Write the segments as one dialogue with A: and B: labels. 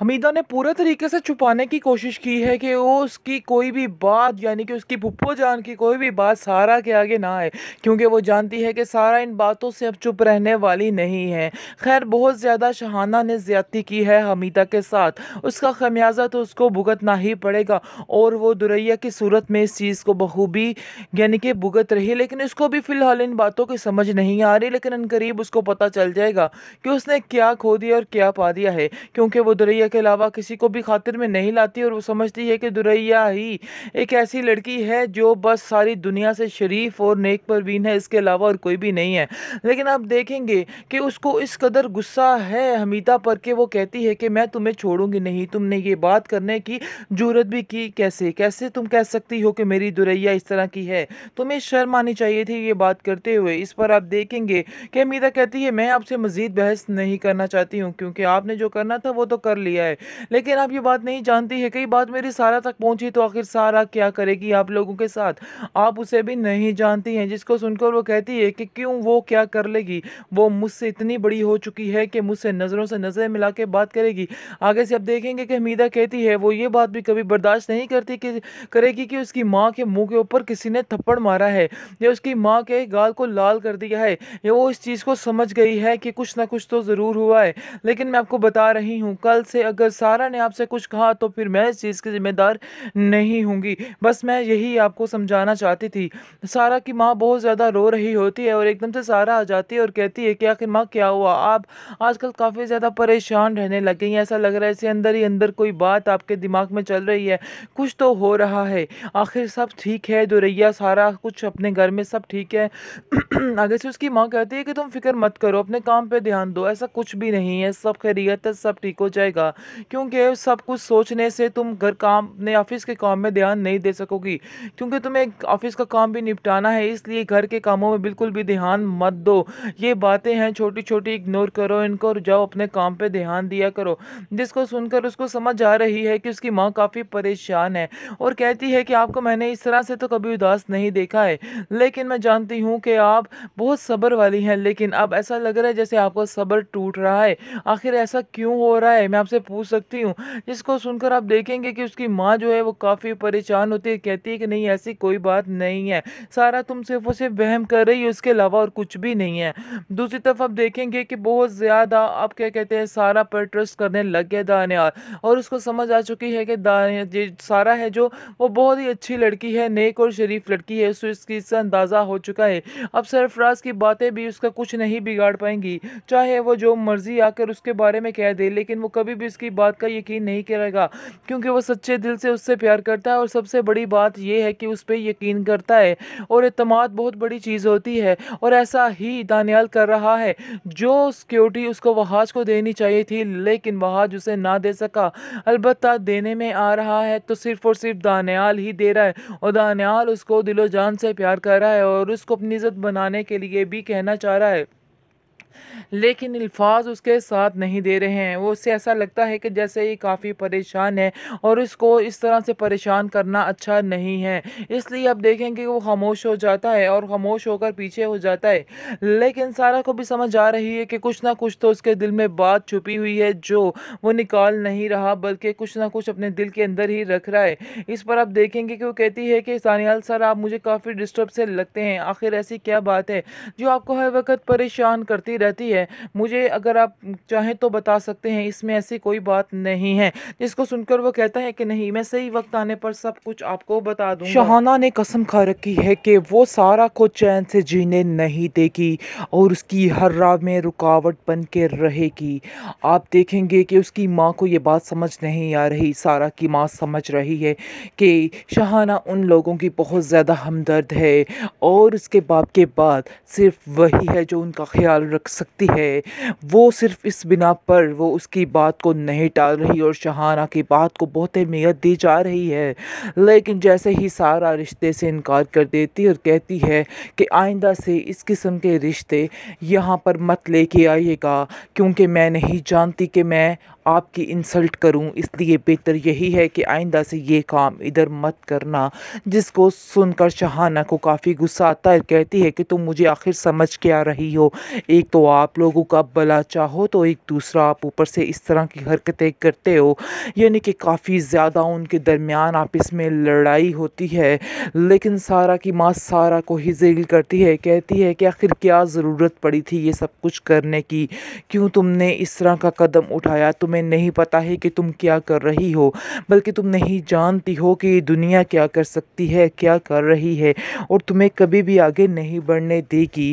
A: हमीदा ने पूरे तरीके से छुपाने की कोशिश की है कि वो उसकी कोई भी बात यानी कि उसकी पुप्पो जान की कोई भी बात सारा के आगे ना आए क्योंकि वो जानती है कि सारा इन बातों से अब चुप रहने वाली नहीं है खैर बहुत ज़्यादा शहाना ने ज़्यादती की है हमीदा के साथ उसका खमियाजा तो उसको भुगतना ही पड़ेगा और वो दुरैया की सूरत में इस चीज़ को बखूबी यानी कि भुगत रही लेकिन उसको भी फ़िलहाल इन बातों की समझ नहीं आ रही लेकिन इन करीब उसको पता चल जाएगा कि उसने क्या खो दिया और क्या पा दिया है क्योंकि वो दुरैया दुरैया के अलावा किसी को भी खातिर में नहीं लाती और वो समझती है कि दुरैया ही एक ऐसी लड़की है जो बस सारी दुनिया से शरीफ और नेक परवीन है इसके अलावा और कोई भी नहीं है लेकिन आप देखेंगे कि उसको इस कदर गुस्सा है हमीदा पर कि वो कहती है कि मैं तुम्हें छोड़ूंगी नहीं तुमने ये बात करने की जरूरत भी की कैसे कैसे तुम कह सकती हो कि मेरी दुरैया इस तरह की है तुम्हें शर्म आनी चाहिए थी ये बात करते हुए इस पर आप देखेंगे कि हमीदा कहती है मैं आपसे मज़ीद बहस नहीं करना चाहती हूँ क्योंकि आपने जो करना था वो तो कर लिया दिया है लेकिन आप ये बात नहीं जानती है कई बात मेरी सारा तक पहुंची तो आखिर सारा क्या करेगी आप लोगों के साथ आप उसे भी नहीं जानती हैं जिसको सुनकर वो कहती है कि क्यों वो क्या कर लेगी वो मुझसे इतनी बड़ी हो चुकी है कि मुझसे नज़रों से नज़रें मिला के बात करेगी आगे से आप देखेंगे कि हमीदा कहती है वो ये बात भी कभी बर्दाश्त नहीं करती कि करेगी कि उसकी माँ के मुँह के ऊपर किसी ने थप्पड़ मारा है या उसकी माँ के गाल को लाल कर दिया है या वो इस चीज़ को समझ गई है कि कुछ ना कुछ तो ज़रूर हुआ है लेकिन मैं आपको बता रही हूँ कल से अगर सारा ने आपसे कुछ कहा तो फिर मैं इस चीज़ की जिम्मेदार नहीं होंगी बस मैं यही आपको समझाना चाहती थी सारा की माँ बहुत ज़्यादा रो रही होती है और एकदम से सारा आ जाती है और कहती है कि आखिर माँ क्या हुआ आप आजकल काफ़ी ज़्यादा परेशान रहने लग गई हैं ऐसा लग रहा है इसे अंदर ही अंदर कोई बात आपके दिमाग में चल रही है कुछ तो हो रहा है आखिर सब ठीक है दुरैया सारा कुछ अपने घर में सब ठीक है आगे से उसकी माँ कहती है कि तुम फिक्र मत करो अपने काम पे ध्यान दो ऐसा कुछ भी नहीं है सब खैरियत है सब ठीक हो जाएगा क्योंकि सब कुछ सोचने से तुम घर काम अपने ऑफिस के काम में ध्यान नहीं दे सकोगी क्योंकि तुम्हें ऑफिस का काम भी निपटाना है इसलिए घर के कामों में बिल्कुल भी ध्यान मत दो ये बातें हैं छोटी छोटी इग्नोर करो इनको जाओ अपने काम पर ध्यान दिया करो जिसको सुनकर उसको समझ आ रही है कि उसकी माँ काफ़ी परेशान है और कहती है कि आपको मैंने इस तरह से तो कभी उदास नहीं देखा है लेकिन मैं जानती हूँ कि आप बहुत सब्र वाली हैं लेकिन अब ऐसा लग रहा है जैसे आपका सब्र टूट रहा है आखिर ऐसा क्यों हो रहा है मैं आपसे पूछ सकती हूँ जिसको सुनकर आप देखेंगे कि उसकी माँ जो है वो काफ़ी परेशान होती है कहती है कि नहीं ऐसी कोई बात नहीं है सारा तुम सिर्फ वो सिर्फ वहम कर रही हो उसके अलावा और कुछ भी नहीं है दूसरी तरफ आप देखेंगे कि बहुत ज़्यादा आप क्या कहते हैं सारा पर ट्रस्ट करने लग गया दानियाल और उसको समझ आ चुकी है कि दानिया सारा है जो वो बहुत ही अच्छी लड़की है नेक और शरीफ लड़की है सो इसकी इससे अंदाज़ा हो चुका है अब सरफराज की बातें भी उसका कुछ नहीं बिगाड़ पाएंगी चाहे वो जो मर्ज़ी आकर उसके बारे में कह दे लेकिन वो कभी भी इसकी बात का यकीन नहीं करेगा क्योंकि वो सच्चे दिल से उससे प्यार करता है और सबसे बड़ी बात यह है कि उस पर यकीन करता है और अतमाद बहुत बड़ी चीज़ होती है और ऐसा ही दानियाल कर रहा है जो सिक्योरिटी उसको वहाज को देनी चाहिए थी लेकिन वहाज उसे ना दे सका अलबत् देने में आ रहा है तो सिर्फ और सिर्फ दानियाल ही दे रहा है और दानियाल उसको दिलो जान से प्यार कर रहा है और उसको अपनी इज्जत बनाने के लिए भी कहना चाह रहा है लेकिन अल्फाज उसके साथ नहीं दे रहे हैं वो उसे ऐसा लगता है कि जैसे ये काफ़ी परेशान है और उसको इस तरह से परेशान करना अच्छा नहीं है इसलिए आप देखेंगे वो खामोश हो जाता है और खामोश होकर पीछे हो जाता है लेकिन सारा को भी समझ आ रही है कि कुछ ना कुछ तो उसके दिल में बात छुपी हुई है जो वो निकाल नहीं रहा बल्कि कुछ ना कुछ अपने दिल के अंदर ही रख रहा है इस पर आप देखेंगे कि वो कहती है कि सानियाल सर आप मुझे काफ़ी डिस्टर्ब से लगते हैं आखिर ऐसी क्या बात है जो आपको हर वक्त परेशान करती रहती है मुझे अगर आप चाहें तो बता सकते हैं इसमें ऐसी कोई बात नहीं है जिसको सुनकर वो कहता है कि नहीं मैं सही वक्त आने पर सब कुछ आपको बता दूँ शहाना ने कसम खा रखी है कि वो सारा को चैन से जीने नहीं देगी और उसकी हर राह में रुकावट बन के रहेगी आप देखेंगे कि उसकी माँ को ये बात समझ नहीं आ रही सारा की माँ समझ रही है कि शहाना उन लोगों की बहुत ज़्यादा हमदर्द है और उसके बाप के बाद सिर्फ वही है जो उनका ख्याल रख रख सकती है वो सिर्फ इस बिना पर वो उसकी बात को नहीं टाल रही और शहाना की बात को बहुत अहमियत दी जा रही है लेकिन जैसे ही सारा रिश्ते से इनकार कर देती और कहती है कि आइंदा से इस किस्म के रिश्ते यहाँ पर मत लेके आइएगा क्योंकि मैं नहीं जानती कि मैं आपकी इंसल्ट करूं इसलिए बेहतर यही है कि आइंदा से ये काम इधर मत करना जिसको सुनकर शहाना को काफ़ी गुस्सा आता है कहती है कि तुम मुझे आखिर समझ के आ रही हो एक तो तो आप लोगों का भला चाहो तो एक दूसरा आप ऊपर से इस तरह की हरकतें करते हो यानी कि काफ़ी ज़्यादा उनके दरमियान आपस में लड़ाई होती है लेकिन सारा की माँ सारा को ही जेल करती है कहती है कि आखिर क्या ज़रूरत पड़ी थी ये सब कुछ करने की क्यों तुमने इस तरह का कदम उठाया तुम्हें नहीं पता है कि तुम क्या कर रही हो बल्कि तुम नहीं जानती हो कि दुनिया क्या कर सकती है क्या कर रही है और तुम्हें कभी भी आगे नहीं बढ़ने देगी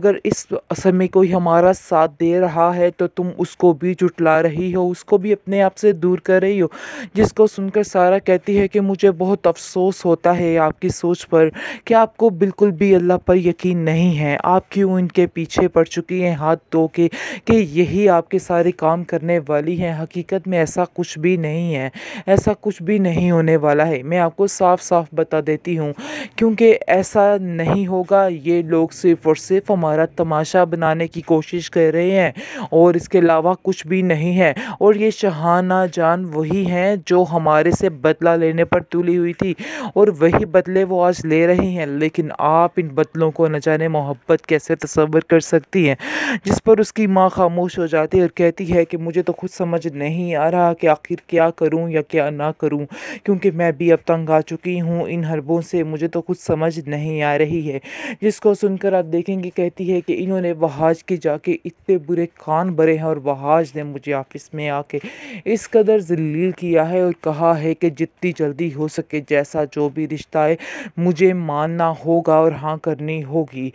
A: अगर इस समय को कोई हमारा साथ दे रहा है तो तुम उसको भी जुटला रही हो उसको भी अपने आप से दूर कर रही हो जिसको सुनकर सारा कहती है कि मुझे बहुत अफसोस होता है आपकी सोच पर कि आपको बिल्कुल भी अल्लाह पर यकीन नहीं है आप क्यों इनके पीछे पड़ चुकी हैं हाथ धो के कि यही आपके सारे काम करने वाली हैं हकीकत में ऐसा कुछ भी नहीं है ऐसा कुछ भी नहीं होने वाला है मैं आपको साफ साफ बता देती हूँ क्योंकि ऐसा नहीं होगा ये लोग सिर्फ़ और सिर्फ हमारा तमाशा बनाने की की कोशिश कर रहे हैं और इसके अलावा कुछ भी नहीं है और ये शहाना जान वही हैं जो हमारे से बदला लेने पर तुली हुई थी और वही बदले वो आज ले रहे हैं लेकिन आप इन बदलों को न जाने मोहब्बत कैसे तस्वर कर सकती हैं जिस पर उसकी माँ खामोश हो जाती है और कहती है कि मुझे तो खुद समझ नहीं आ रहा कि आखिर क्या करूँ या क्या ना करूँ क्योंकि मैं भी अब तंग आ चुकी हूँ इन हरबों से मुझे तो कुछ समझ नहीं आ रही है जिसको सुनकर आप देखेंगे कहती है कि इन्होंने वहाज के जाके इतने बुरे कान भरे हैं और बहाज ने मुझे ऑफिस में आके इस कदर जलील किया है और कहा है कि जितनी जल्दी हो सके जैसा जो भी रिश्ता है मुझे मानना होगा और हाँ करनी होगी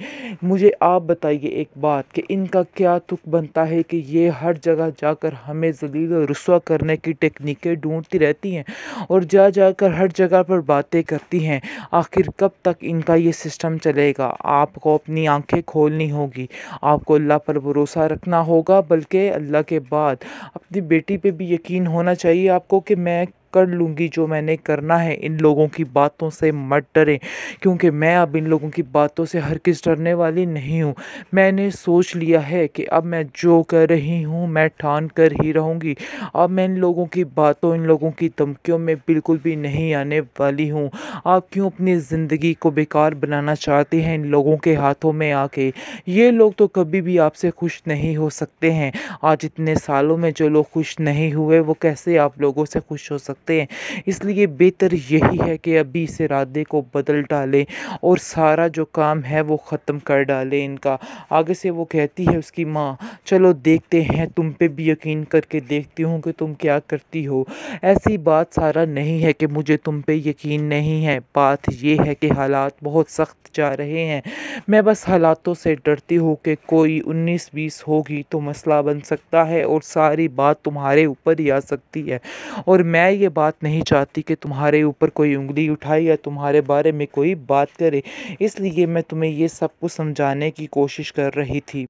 A: मुझे आप बताइए एक बात कि इनका क्या तुक बनता है कि ये हर जगह जाकर हमें जलील और रसुआ करने की टेक्निकें ढूंढती रहती हैं और जा जाकर हर जगह पर बातें करती हैं आखिर कब तक इनका ये सिस्टम चलेगा आपको अपनी आंखें खोलनी होगी आपको अल्लाह पर भरोसा रखना होगा बल्कि अल्लाह के बाद अपनी बेटी पे भी यकीन होना चाहिए आपको कि मैं कर लूँगी जो मैंने करना है इन लोगों की बातों से मत डरें क्योंकि मैं अब इन लोगों की बातों से हर किस डरने वाली नहीं हूँ मैंने सोच लिया है कि अब मैं जो कर रही हूँ मैं ठान कर ही रहूँगी अब मैं इन लोगों की बातों इन लोगों की धमकियों में बिल्कुल भी नहीं आने वाली हूँ आप क्यों अपनी ज़िंदगी को बेकार बनाना चाहते हैं इन लोगों के हाथों में आके ये लोग तो कभी भी आपसे खुश नहीं हो सकते हैं आज इतने सालों में जो लोग खुश नहीं हुए वो कैसे आप लोगों से खुश हो सकते सकते हैं इसलिए बेहतर यही है कि अभी इस इरादे को बदल डालें और सारा जो काम है वो ख़त्म कर डालें इनका आगे से वो कहती है उसकी माँ चलो देखते हैं तुम पे भी यकीन करके देखती हूँ कि तुम क्या करती हो ऐसी बात सारा नहीं है कि मुझे तुम पे यकीन नहीं है बात ये है कि हालात बहुत सख्त जा रहे हैं मैं बस हालातों से डरती हूँ कि कोई उन्नीस बीस होगी तो मसला बन सकता है और सारी बात तुम्हारे ऊपर ही आ सकती है और मैं ये बात नहीं चाहती कि तुम्हारे ऊपर कोई उंगली उठाए या तुम्हारे बारे में कोई बात करे इसलिए मैं तुम्हें ये सब कुछ समझाने की कोशिश कर रही थी